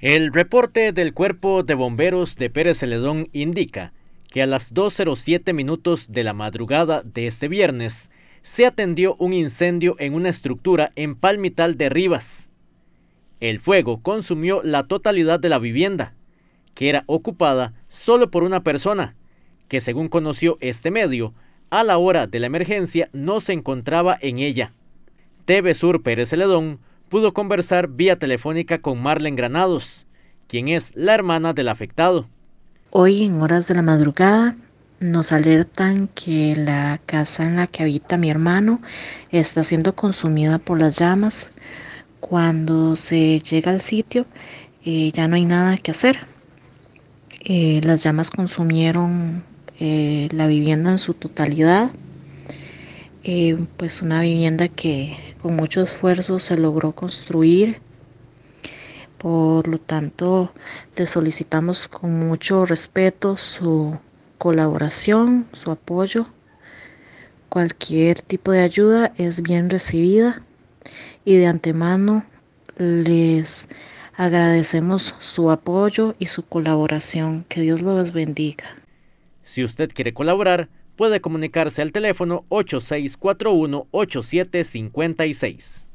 El reporte del Cuerpo de Bomberos de Pérez Celedón indica que a las 2.07 minutos de la madrugada de este viernes se atendió un incendio en una estructura en Palmital de Rivas. El fuego consumió la totalidad de la vivienda, que era ocupada solo por una persona, que según conoció este medio, a la hora de la emergencia no se encontraba en ella. TV Sur Pérez Celedón pudo conversar vía telefónica con Marlen Granados, quien es la hermana del afectado. Hoy en horas de la madrugada nos alertan que la casa en la que habita mi hermano está siendo consumida por las llamas. Cuando se llega al sitio eh, ya no hay nada que hacer. Eh, las llamas consumieron eh, la vivienda en su totalidad pues una vivienda que con mucho esfuerzo se logró construir. Por lo tanto, le solicitamos con mucho respeto su colaboración, su apoyo. Cualquier tipo de ayuda es bien recibida y de antemano les agradecemos su apoyo y su colaboración. Que Dios los bendiga. Si usted quiere colaborar, puede comunicarse al teléfono 8641-8756.